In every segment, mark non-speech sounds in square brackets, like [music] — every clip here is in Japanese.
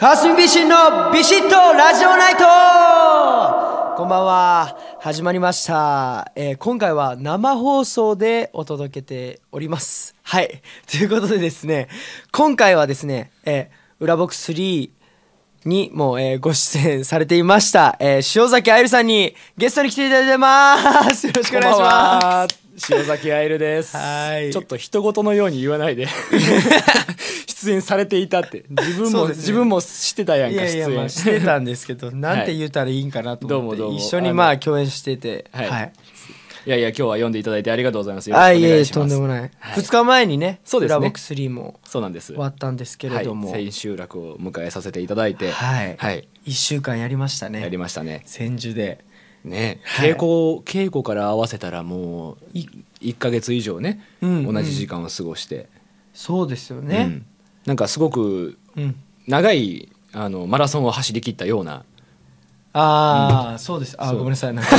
かすみ美人のビシッとラジオナイトこんばんは始まりました、えー、今回は生放送でお届けておりますはいということでですね今回はですね、えー、裏ボックス3にもえー、ご出演されていました、えー、塩崎愛瑠さんにゲストに来ていただいてますよろしくお願いします塩崎愛瑠ですはいちょっと人事のように言わないで [laughs] 出演されていたって自分も、ね、自分もしてたやんか出演、まあ、してたんですけどなんて言ったらいいんかなと思って、はい、一緒にまあ共演しててはい、はいいやいや今日は読んでいただいてありがとうございます。あいえいえとんでもない。はい、日前にね、そうですね。ラボックス3もそうなんです。終わったんですけれども、はい、千秋楽を迎えさせていただいて、はい、はい、1週間やりましたね。やりましたね。千住で。ね、稽古、はい、稽古から合わせたらもう一ヶ月以上ね、うんうん、同じ時間を過ごして。そうですよね。うんなんかすごく長いあのマラソンを走り切ったようなああ、そうですあごめんなさいなんか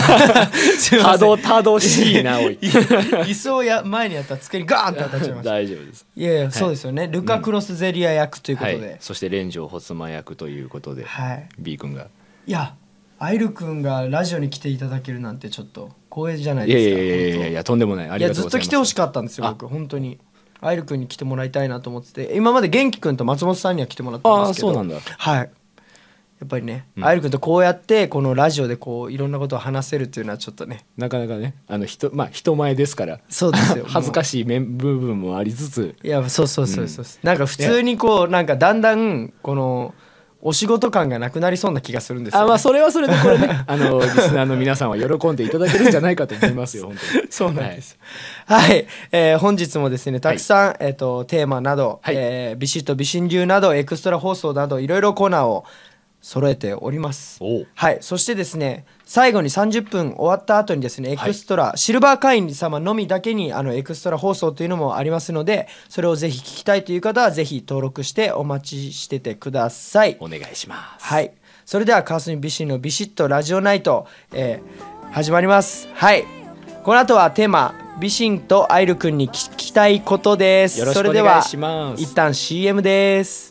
たどたどしいなおい椅子をや前にやったらけにガーンって当たっちゃいました大丈夫ですいやいや、はい、そうですよねルカ・クロスゼリア役ということで、うんはい、そして連城ホスマ役ということで、はい、B 君がいやアイル君がラジオに来ていただけるなんてちょっと光栄じゃないですかいやいやいやいやとんでもないありがとうずっと来てほしかったんですよ僕本当にアイル君に来てもらいたいなと思ってて今まで元気君と松本さんには来てもらったんすけどあそうなんだはいやっぱりね、うん、アイル君とこうやってこのラジオでこういろんなことを話せるっていうのはちょっとねなかなかねあの人,、まあ、人前ですからそうですよ [laughs] 恥ずかしい面部分もありつついやそうそうそうそう、うん、なんか普通にこうなんかだんだんこの「お仕事感がなくなりそうな気がするんです、ね、あまあそれはそれでこれね [laughs] あのリスナーの皆さんは喜んでいただけるんじゃないかと思いますよ [laughs] 本当にそうなんですはい、はい、えー、本日もですねたくさん、はい、えーと、テーマなど、はい、えー、ビシッと美神流などエクストラ放送などいろいろコーナーを揃えておりますはいそしてですね最後に三十分終わった後にですねエクストラ、はい、シルバー会員様のみだけにあのエクストラ放送というのもありますのでそれをぜひ聞きたいという方はぜひ登録してお待ちしててくださいお願いしますはいそれでは川澄美心のビシッとラジオナイト、えー、始まりますはいこの後はテーマ美心とアイル君に聞きたいことですよろしくお願いします。一旦 CM です